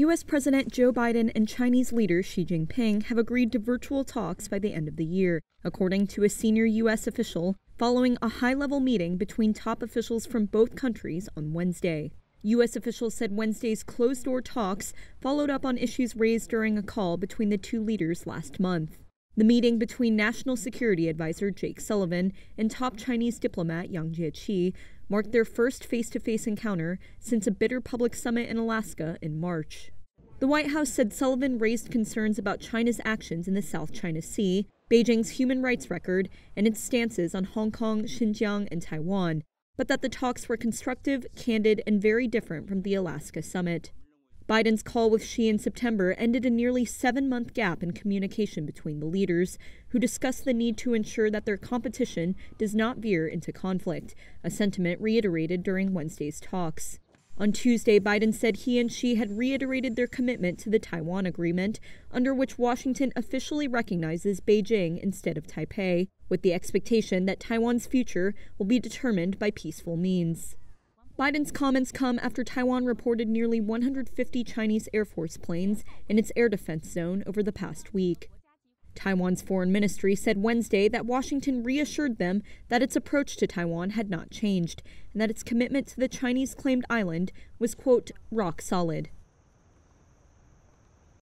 U.S. President Joe Biden and Chinese leader Xi Jinping have agreed to virtual talks by the end of the year, according to a senior U.S. official, following a high level meeting between top officials from both countries on Wednesday. U.S. officials said Wednesday's closed door talks followed up on issues raised during a call between the two leaders last month. The meeting between National Security Advisor Jake Sullivan and top Chinese diplomat Yang Jiechi marked their first face to face encounter since a bitter public summit in Alaska in March. The White House said Sullivan raised concerns about China's actions in the South China Sea, Beijing's human rights record, and its stances on Hong Kong, Xinjiang, and Taiwan, but that the talks were constructive, candid, and very different from the Alaska summit. Biden's call with Xi in September ended a nearly seven month gap in communication between the leaders, who discussed the need to ensure that their competition does not veer into conflict, a sentiment reiterated during Wednesday's talks. On Tuesday, Biden said he and Xi had reiterated their commitment to the Taiwan Agreement, under which Washington officially recognizes Beijing instead of Taipei, with the expectation that Taiwan's future will be determined by peaceful means. Biden's comments come after Taiwan reported nearly 150 Chinese Air Force planes in its air defense zone over the past week. Taiwan's foreign ministry said Wednesday that Washington reassured them that its approach to Taiwan had not changed and that its commitment to the Chinese claimed island was, quote, rock solid.